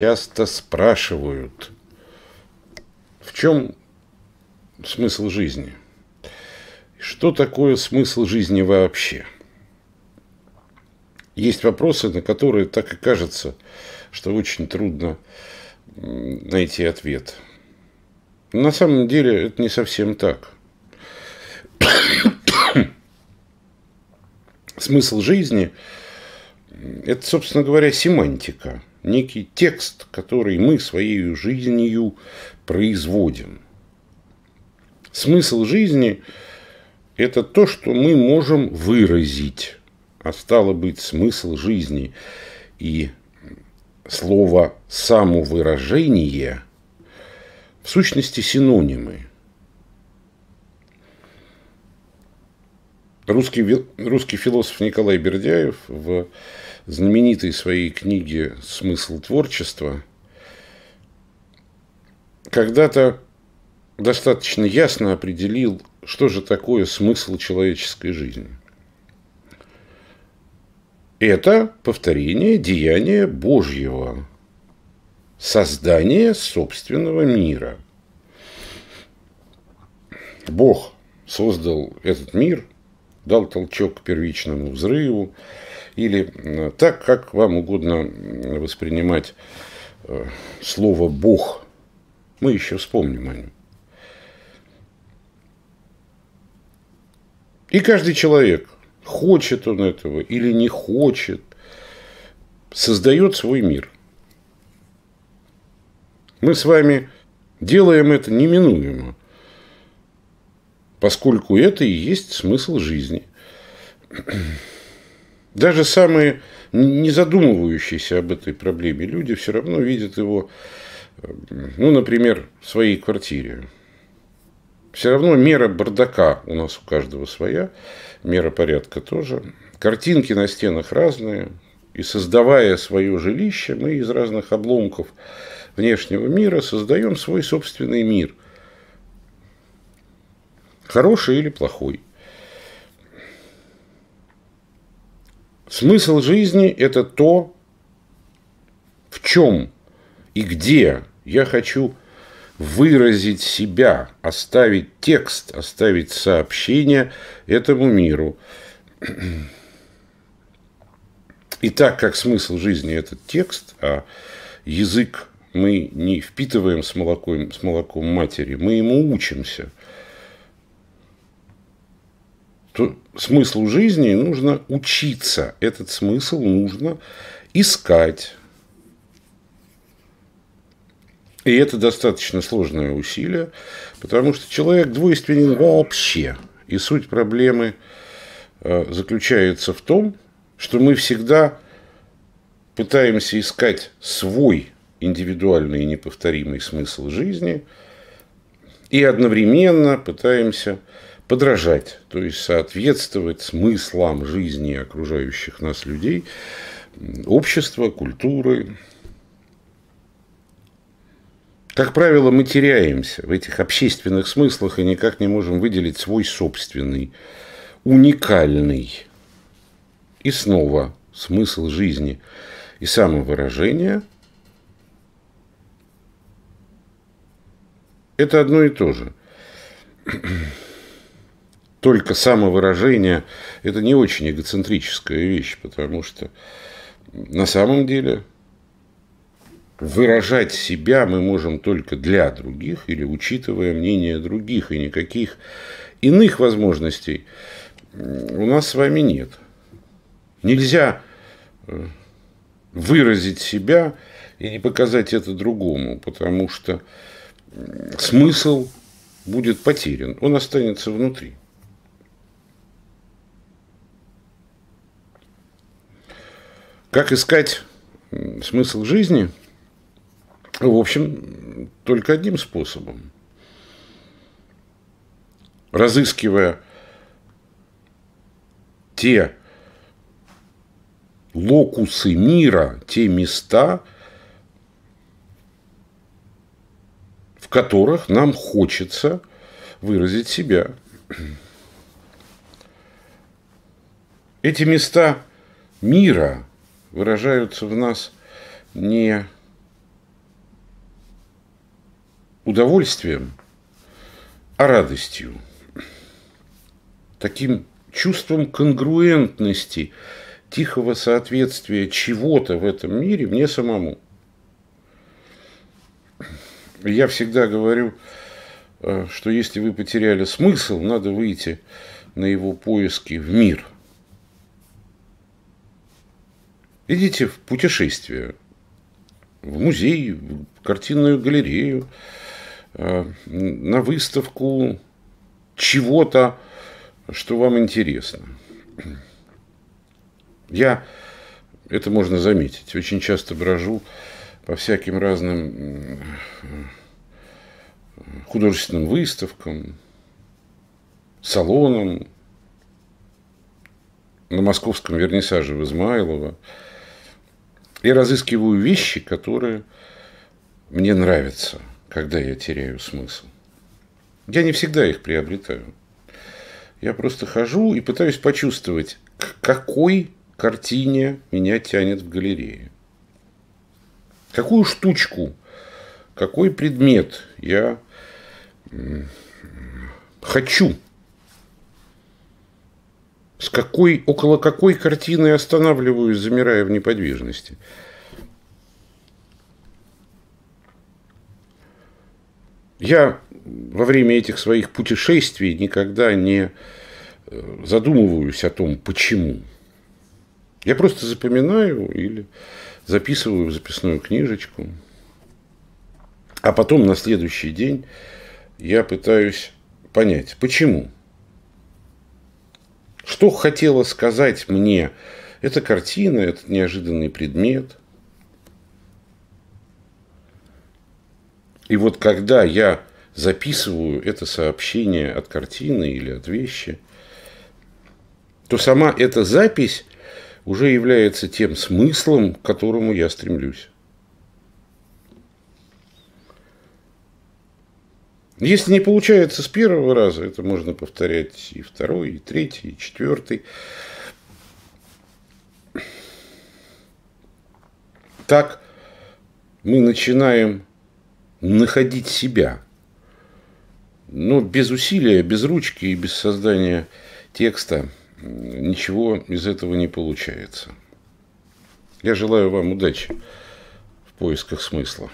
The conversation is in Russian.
Часто спрашивают, в чем смысл жизни? Что такое смысл жизни вообще? Есть вопросы, на которые так и кажется, что очень трудно найти ответ. на самом деле это не совсем так. смысл жизни – это, собственно говоря, семантика – некий текст, который мы своей жизнью производим. Смысл жизни – это то, что мы можем выразить, а стало быть, смысл жизни и слово «самовыражение» в сущности синонимы. Русский, русский философ Николай Бердяев в знаменитой своей книге «Смысл творчества» когда-то достаточно ясно определил, что же такое смысл человеческой жизни. Это повторение деяния Божьего, создание собственного мира. Бог создал этот мир, дал толчок к первичному взрыву, или э, так, как вам угодно воспринимать э, слово «бог». Мы еще вспомним о нем. И каждый человек, хочет он этого или не хочет, создает свой мир. Мы с вами делаем это неминуемо, поскольку это и есть смысл жизни. Даже самые не задумывающиеся об этой проблеме люди все равно видят его, эм, ну, например, в своей квартире. Все равно мера бардака у нас у каждого своя, мера порядка тоже. Картинки на стенах разные, и создавая свое жилище, мы из разных обломков внешнего мира создаем свой собственный мир. Хороший или плохой – Смысл жизни – это то, в чем и где я хочу выразить себя, оставить текст, оставить сообщение этому миру. И так как смысл жизни – это текст, а язык мы не впитываем с молоком, с молоком матери, мы ему учимся то смыслу жизни нужно учиться. Этот смысл нужно искать. И это достаточно сложное усилие, потому что человек двойственен вообще. И суть проблемы э, заключается в том, что мы всегда пытаемся искать свой индивидуальный и неповторимый смысл жизни и одновременно пытаемся подражать, то есть соответствовать смыслам жизни окружающих нас людей, общества, культуры. Как правило, мы теряемся в этих общественных смыслах и никак не можем выделить свой собственный, уникальный и снова смысл жизни и самовыражения – это одно и то же только самовыражение – это не очень эгоцентрическая вещь, потому что на самом деле выражать себя мы можем только для других или учитывая мнение других, и никаких иных возможностей у нас с вами нет. Нельзя э, выразить себя и не показать это другому, потому что смысл будет потерян, он останется внутри. Как искать смысл жизни? Ну, в общем, только одним способом. Разыскивая те локусы мира, те места, в которых нам хочется выразить себя. Эти места мира – выражаются в нас не удовольствием, а радостью, таким чувством конгруентности, тихого соответствия чего-то в этом мире мне самому. Я всегда говорю, э, что если вы потеряли смысл, надо выйти на его поиски в мир – Идите в путешествие, в музей, в картинную галерею, э, на выставку чего-то, что вам интересно. Я, это можно заметить, очень часто брожу по всяким разным художественным выставкам, салонам, на московском вернисаже в Измайлово, и разыскиваю вещи, которые мне нравятся, когда я теряю смысл. Я не всегда их приобретаю. Я просто хожу и пытаюсь почувствовать, к какой картине меня тянет в галерее. Какую штучку, какой предмет я хочу с какой, около какой картины останавливаюсь, замирая в неподвижности? Я во время этих своих путешествий никогда не э, задумываюсь о том, почему. Я просто запоминаю или записываю в записную книжечку. А потом на следующий день я пытаюсь понять, почему – что хотела сказать мне эта картина, этот неожиданный предмет? И вот когда я записываю это сообщение от картины или от вещи, то сама эта запись уже является тем смыслом, к которому я стремлюсь. Если не получается с первого раза, это можно повторять и второй, и третий, и четвертый. Так мы начинаем находить себя. Но без усилия, без ручки и без создания текста ничего из этого не получается. Я желаю вам удачи в поисках смысла.